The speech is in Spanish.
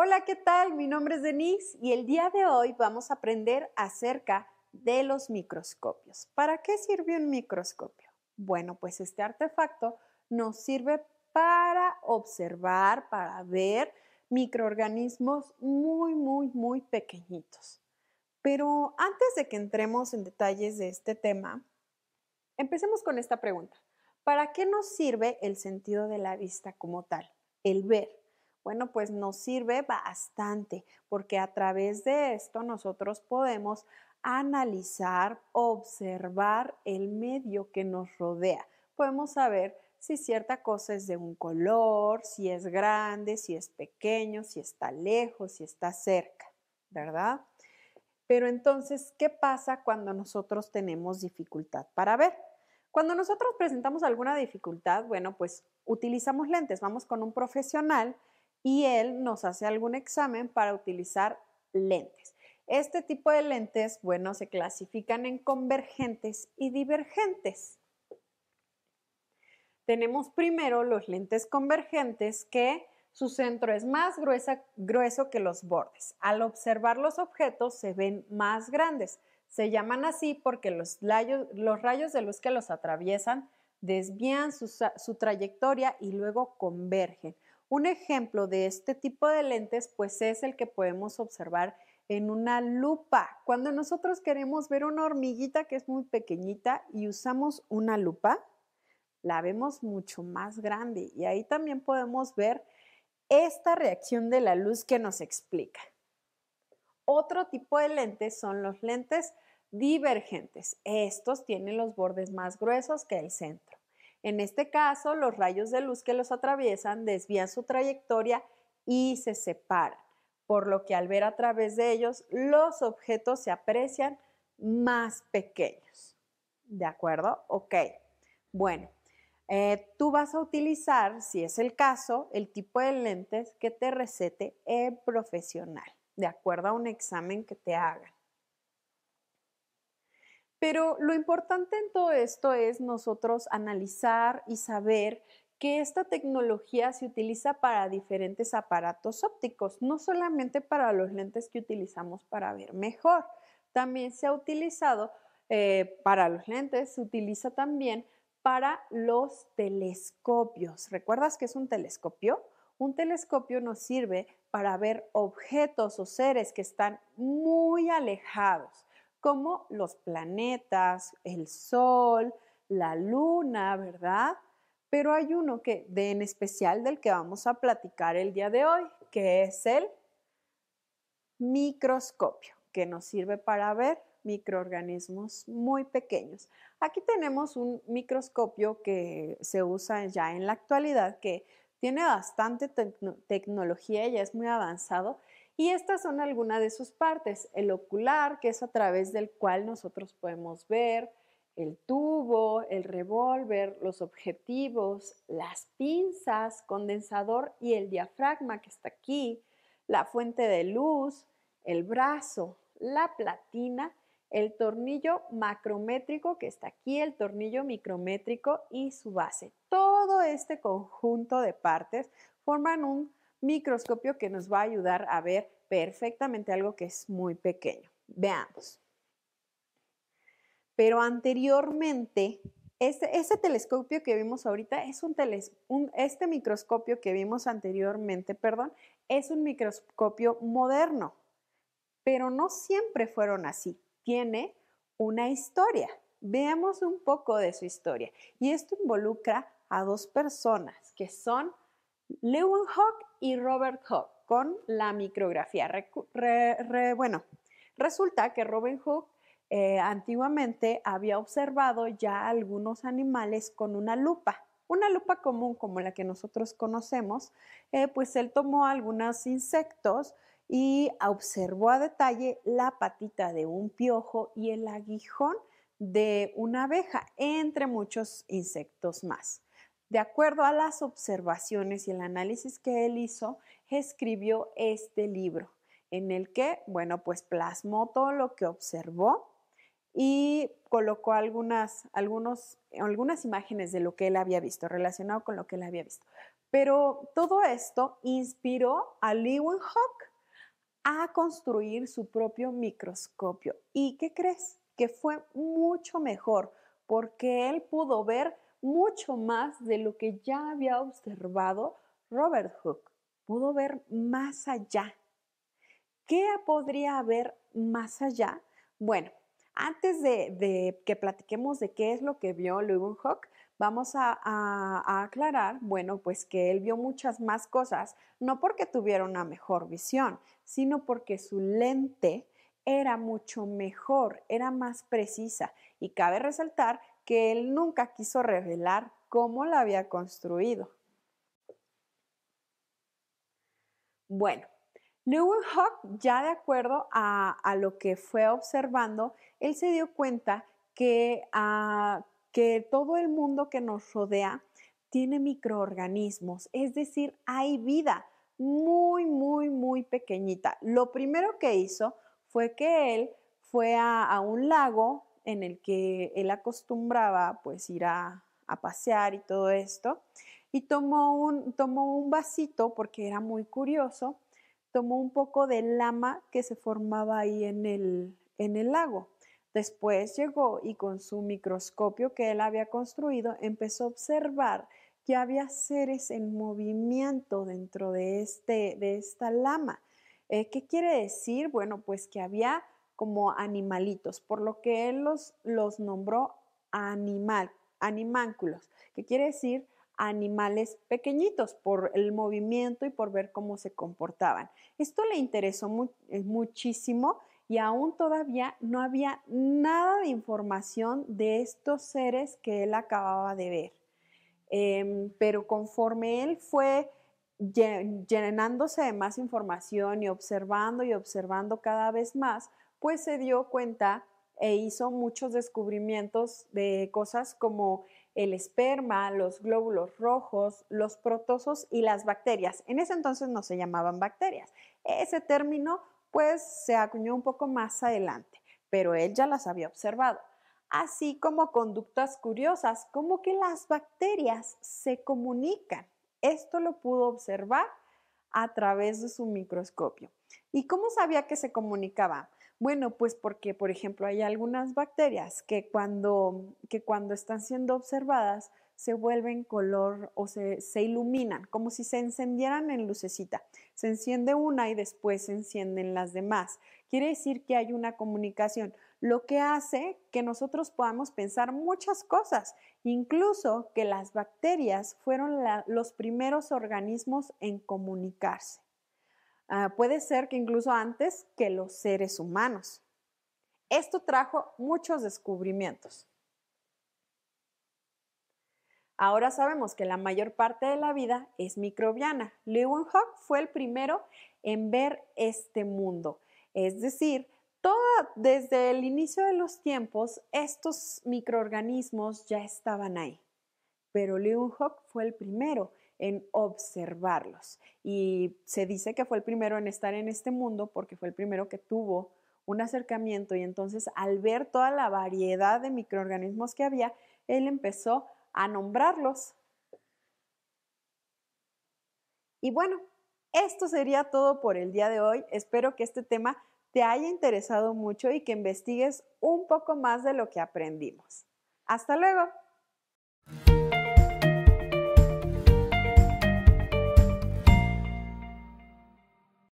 Hola, ¿qué tal? Mi nombre es Denise y el día de hoy vamos a aprender acerca de los microscopios. ¿Para qué sirve un microscopio? Bueno, pues este artefacto nos sirve para observar, para ver microorganismos muy, muy, muy pequeñitos. Pero antes de que entremos en detalles de este tema, empecemos con esta pregunta. ¿Para qué nos sirve el sentido de la vista como tal? El ver. Bueno, pues nos sirve bastante porque a través de esto nosotros podemos analizar, observar el medio que nos rodea. Podemos saber si cierta cosa es de un color, si es grande, si es pequeño, si está lejos, si está cerca, ¿verdad? Pero entonces, ¿qué pasa cuando nosotros tenemos dificultad para ver? Cuando nosotros presentamos alguna dificultad, bueno, pues utilizamos lentes, vamos con un profesional y él nos hace algún examen para utilizar lentes. Este tipo de lentes, bueno, se clasifican en convergentes y divergentes. Tenemos primero los lentes convergentes que su centro es más grueso que los bordes. Al observar los objetos se ven más grandes. Se llaman así porque los, rayos, de luz que los atraviesan desvían su trayectoria y luego convergen. Un ejemplo de este tipo de lentes pues es el que podemos observar en una lupa. Cuando nosotros queremos ver una hormiguita que es muy pequeñita y usamos una lupa, la vemos mucho más grande y ahí también podemos ver esta reacción de la luz que nos explica. Otro tipo de lentes son los lentes divergentes. Estos tienen los bordes más gruesos que el centro. En este caso, los rayos de luz que los atraviesan desvían su trayectoria y se separan, por lo que al ver a través de ellos, los objetos se aprecian más pequeños. ¿De acuerdo? Ok. Bueno, eh, tú vas a utilizar, si es el caso, el tipo de lentes que te recete el profesional, de acuerdo a un examen que te hagan. Pero lo importante en todo esto es nosotros analizar y saber que esta tecnología se utiliza para diferentes aparatos ópticos, no solamente para los lentes que utilizamos para ver mejor, también se ha utilizado eh, para los lentes, se utiliza también para los telescopios. ¿Recuerdas que es un telescopio? Un telescopio nos sirve para ver objetos o seres que están muy alejados como los planetas, el Sol, la Luna, ¿verdad? Pero hay uno que, de en especial del que vamos a platicar el día de hoy, que es el microscopio, que nos sirve para ver microorganismos muy pequeños. Aquí tenemos un microscopio que se usa ya en la actualidad, que tiene bastante tecnología, y es muy avanzado y estas son algunas de sus partes, el ocular, que es a través del cual nosotros podemos ver, el tubo, el revólver, los objetivos, las pinzas, condensador y el diafragma que está aquí, la fuente de luz, el brazo, la platina, el tornillo macrométrico que está aquí, el tornillo micrométrico y su base. Todo este conjunto de partes forman un microscopio que nos va a ayudar a ver perfectamente algo que es muy pequeño. Veamos. Pero anteriormente, este, este telescopio que vimos ahorita es un, este microscopio que vimos anteriormente, perdón, es un microscopio moderno, pero no siempre fueron así. Tiene una historia. Veamos un poco de su historia. Y esto involucra a dos personas que son Leeuwenhoek y Robert Hooke con la micrografía. bueno, resulta que Robin Hooke eh, antiguamente había observado ya algunos animales con una lupa. Una lupa común como la que nosotros conocemos, eh, pues él tomó algunos insectos y observó a detalle la patita de un piojo y el aguijón de una abeja, entre muchos insectos más. De acuerdo a las observaciones y el análisis que él hizo, escribió este libro en el que, bueno, pues plasmó todo lo que observó y colocó algunas, algunos, algunas imágenes de lo que él había visto, relacionado con lo que él había visto. Pero todo esto inspiró a Leeuwenhoek a construir su propio microscopio. ¿Y qué crees? Que fue mucho mejor porque él pudo ver mucho más de lo que ya había observado Robert Hooke. Pudo ver más allá. ¿Qué podría haber más allá? Bueno, antes de, que platiquemos de qué es lo que vio Hooke vamos a, a, aclarar, bueno, pues que él vio muchas más cosas, no porque tuviera una mejor visión, sino porque su lente era mucho mejor, era más precisa. Y cabe resaltar que él nunca quiso revelar cómo la había construido. Bueno, Hawk, ya de acuerdo a, lo que fue observando, él se dio cuenta que, ah, que todo el mundo que nos rodea tiene microorganismos, es decir, hay vida muy, muy, muy pequeñita. Lo primero que hizo fue que él fue a un lago en el que él acostumbraba pues ir a, pasear y todo esto. Y tomó un, vasito, porque era muy curioso, tomó un poco de lama que se formaba ahí en el, lago. Después llegó y con su microscopio que él había construido empezó a observar que había seres en movimiento dentro de, este, de esta lama. Eh, ¿Qué quiere decir? Bueno, pues que había como animalitos, por lo que él los, nombró animal, animánculos, que quiere decir animales pequeñitos por el movimiento y por ver cómo se comportaban. Esto le interesó eh, muchísimo y aún todavía no había nada de información de estos seres que él acababa de ver. Em, pero conforme él fue llenándose de más información y observando y observando cada vez más, pues se dio cuenta e hizo muchos descubrimientos de cosas como el esperma, los glóbulos rojos, los protosos y las bacterias. En ese entonces no se llamaban bacterias. Ese término pues se acuñó un poco más adelante, pero él ya las había observado. Así como conductas curiosas, como que las bacterias se comunican. Esto lo pudo observar a través de su microscopio. ¿Y cómo sabía que se comunicaba? Bueno, pues porque, por ejemplo, hay algunas bacterias que cuando, cuando están siendo observadas se vuelven color o se, iluminan, como si se encendieran en lucecita. Se enciende una y después se encienden las demás. Quiere decir que hay una comunicación, lo que hace que nosotros podamos pensar muchas cosas, incluso que las bacterias fueron los primeros organismos en comunicarse. Ah, puede ser que incluso antes que los seres humanos. Esto trajo muchos descubrimientos. Ahora sabemos que la mayor parte de la vida es microbiana. Leeuwenhoek fue el primero en ver este mundo. Es decir, desde el inicio de los tiempos, estos microorganismos ya estaban ahí. Pero Leeuwenhoek fue el primero en observarlos. Y se dice que fue el primero en estar en este mundo porque fue el primero que tuvo un acercamiento y entonces al ver toda la variedad de microorganismos que había, él empezó a nombrarlos. Y bueno, esto sería todo por el día de hoy. Espero que este tema te haya interesado mucho y que investigues un poco más de lo que aprendimos. Hasta luego.